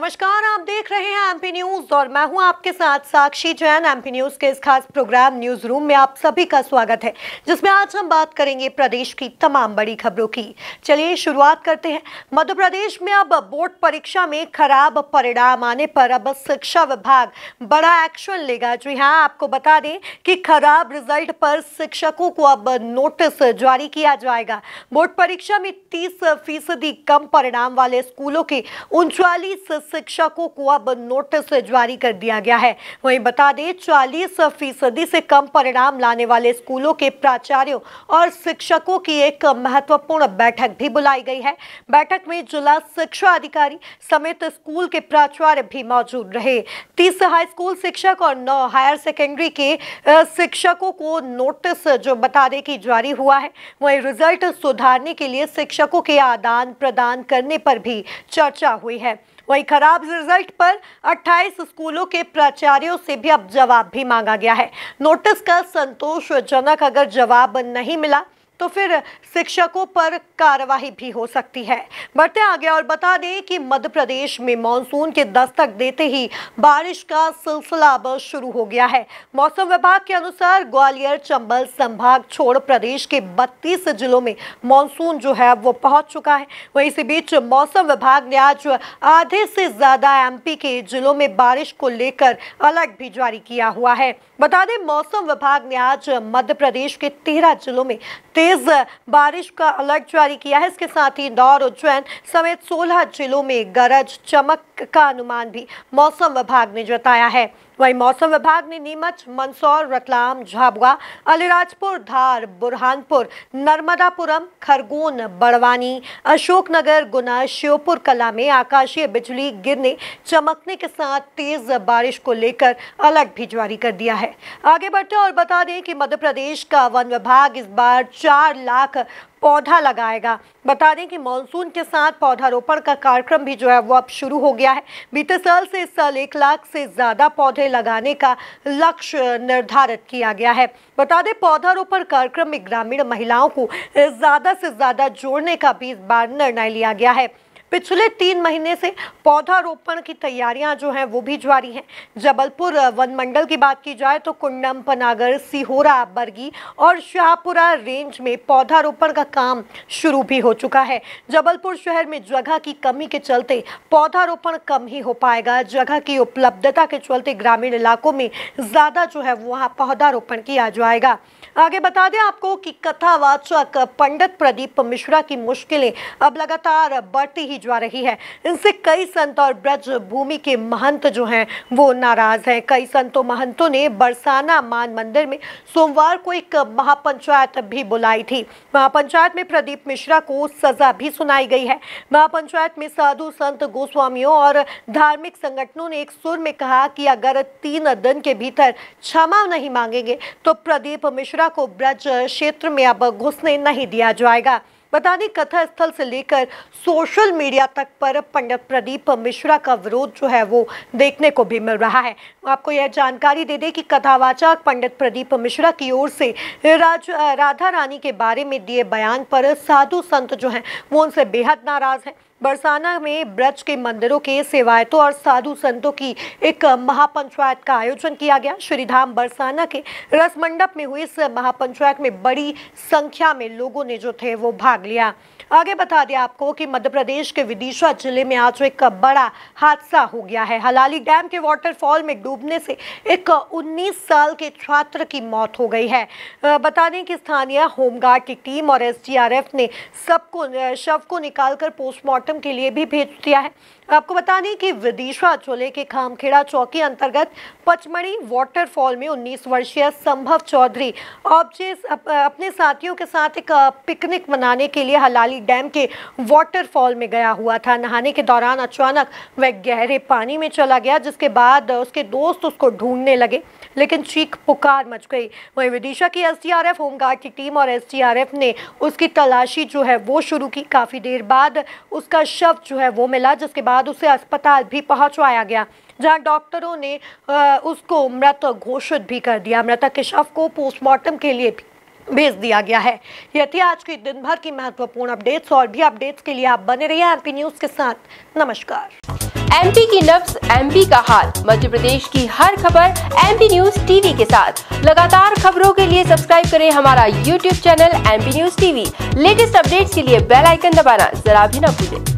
नमस्कार आप देख रहे हैं एमपी न्यूज और मैं हूं आपके साथ साक्षी जैन एमपी न्यूज के इस खास प्रोग्राम न्यूज रूम में आप सभी का स्वागत है जिसमें आज हम बात करेंगे प्रदेश की तमाम बड़ी खबरों की चलिए शुरुआत करते हैं मध्य प्रदेश में अब बोर्ड परीक्षा में खराब परिणाम आने पर अब शिक्षा विभाग बड़ा एक्शन लेगा जी हाँ आपको बता दें कि खराब रिजल्ट पर शिक्षकों को अब नोटिस जारी किया जाएगा बोर्ड परीक्षा में तीस फीसदी कम परिणाम वाले स्कूलों के उनचालीस शिक्षकों को अब नोटिस जारी कर दिया गया है वहीं बता दें चालीस फीसदी से कम परिणाम लाने वाले स्कूलों के प्राचार्यों और शिक्षकों की एक महत्वपूर्ण बैठक भी बुलाई गई है बैठक में जिला शिक्षा अधिकारी समेत स्कूल के प्राचार्य भी मौजूद रहे तीस हाई स्कूल शिक्षक और नौ हायर सेकेंडरी के शिक्षकों को नोटिस जो बता दें कि जारी हुआ है वहीं रिजल्ट सुधारने के लिए शिक्षकों के आदान प्रदान करने पर भी चर्चा हुई है वही खराब रिजल्ट पर 28 स्कूलों के प्राचार्यों से भी अब जवाब भी मांगा गया है नोटिस का संतोषजनक अगर जवाब नहीं मिला तो फिर शिक्षकों पर कार्रवाई भी हो सकती है बढ़ते आगे और बता दें कि मध्य प्रदेश में मानसून के दस्तक देते ही बारिश का सिलसिला अब शुरू हो गया है मौसम विभाग के अनुसार ग्वालियर चंबल संभाग छोड़ प्रदेश के 32 जिलों में मानसून जो है वो पहुंच चुका है वहीं इसी बीच मौसम विभाग ने आज आधे से ज़्यादा एम के जिलों में बारिश को लेकर अलर्ट भी जारी किया हुआ है बता दें मौसम विभाग ने आज मध्य प्रदेश के तेरह जिलों में तेरह तेज बारिश का अलर्ट जारी किया है इसके साथ ही इंदौर उज्जैन समेत 16 जिलों में गरज चमक का अनुमान भी मौसम विभाग ने जताया है वहीं मौसम विभाग ने नीमच मंदसौर रतलाम झाबुआ अलीराजपुर धार बुरहानपुर नर्मदापुरम खरगोन बड़वानी अशोकनगर गुना श्योपुर कला में आकाशीय बिजली गिरने चमकने के साथ तेज बारिश को लेकर अलर्ट भी जारी कर दिया है आगे बढ़ते और बता दें कि मध्य प्रदेश का वन विभाग इस बार चार लाख पौधा लगाएगा बता दें कि मानसून के साथ पौधारोपण का कार्यक्रम भी जो है वो अब शुरू हो गया है बीते साल से इस साल एक लाख से ज़्यादा पौधे लगाने का लक्ष्य निर्धारित किया गया है बता दें पौधारोपण कार्यक्रम में ग्रामीण महिलाओं को ज़्यादा से ज़्यादा जोड़ने का भी इस बार निर्णय लिया गया है पिछले तीन महीने से पौधारोपण की तैयारियां जो हैं वो भी जारी हैं जबलपुर वन मंडल की बात की जाए तो कुंडम पनागर सीहोरा बरगी और शाहपुरा रेंज में पौधारोपण का काम शुरू भी हो चुका है जबलपुर शहर में जगह की कमी के चलते पौधारोपण कम ही हो पाएगा जगह की उपलब्धता के चलते ग्रामीण इलाकों में ज़्यादा जो है वहाँ पौधारोपण किया जाएगा आगे बता दें आपको कि कथावाचक पंडित प्रदीप मिश्रा की मुश्किलें अब लगातार बढ़ती ही जा रही है इनसे कई संत और ब्रज भूमि के महंत जो हैं वो नाराज हैं कई संतों महंतों ने बरसाना मान मंदिर में सोमवार को एक महापंचायत भी बुलाई थी महापंचायत में प्रदीप मिश्रा को सजा भी सुनाई गई है महापंचायत में साधु संत गोस्वामियों और धार्मिक संगठनों ने एक सुर में कहा कि अगर तीन दिन के भीतर क्षमा नहीं मांगेंगे तो प्रदीप मिश्रा मथुरा को ब्रज क्षेत्र में अब घुसने नहीं दिया जाएगा बता दें कथा स्थल से लेकर सोशल मीडिया तक पर पंडित प्रदीप मिश्रा का विरोध जो है वो देखने को भी मिल रहा है आपको यह जानकारी दे दें कि कथावाचक पंडित प्रदीप मिश्रा की ओर से राज राधा रानी के बारे में दिए बयान पर साधु संत जो हैं वो उनसे बेहद नाराज हैं बरसाना में ब्रज के मंदिरों के सेवायतों और साधु संतों की एक महापंचायत का आयोजन किया गया श्रीधाम बरसाना के रस मंडप में हुई इस महापंचायत में बड़ी संख्या में लोगों ने जो थे वो भाग लिया आगे बता दें आपको कि मध्य प्रदेश के विदिशा जिले में आज एक बड़ा हादसा हो गया है हलाली डैम के वाटरफॉल में डूबने से एक 19 साल के छात्र की मौत हो गई है बता दें कि स्थानीय होमगार्ड की टीम और एसडीआरएफ ने सबको शव को निकालकर पोस्टमार्टम पोस्टमार्टम के लिए भी भेज दिया है आपको बता दें कि विदिशा चोले के खामखेड़ा चौकी अंतर्गत पचमढ़ी वाटरफॉल में 19 वर्षीय संभव चौधरी ऑब्जेस अप, अपने साथियों के साथ एक पिकनिक मनाने के लिए हलाली डैम के वाटरफॉल में गया हुआ था नहाने के दौरान अचानक वह गहरे पानी में चला गया जिसके बाद उसके दोस्त उसको ढूंढने लगे लेकिन चीख पुकार मच गई वहीं विदिशा की एस होमगार्ड की टीम और एस ने उसकी तलाशी जो है वो शुरू की काफ़ी देर बाद उसका का शव जो है वो मिला जिसके बाद उसे अस्पताल भी पहुंचवाया गया जहां डॉक्टरों ने उसको मृत घोषित भी कर दिया मृतक के शव को पोस्टमार्टम के लिए भी भेज दिया गया है ये थी आज की दिन भर की महत्वपूर्ण अपडेट्स और भी अपडेट्स के लिए आप बने रहिए एमपी न्यूज के साथ नमस्कार एमपी की नब्स एमपी का हाल मध्य प्रदेश की हर खबर एमपी न्यूज टीवी के साथ लगातार खबरों के लिए सब्सक्राइब करें हमारा YouTube channel MP news TV latest updates के लिए बेल आइकन दबाना जरा भी न भूलें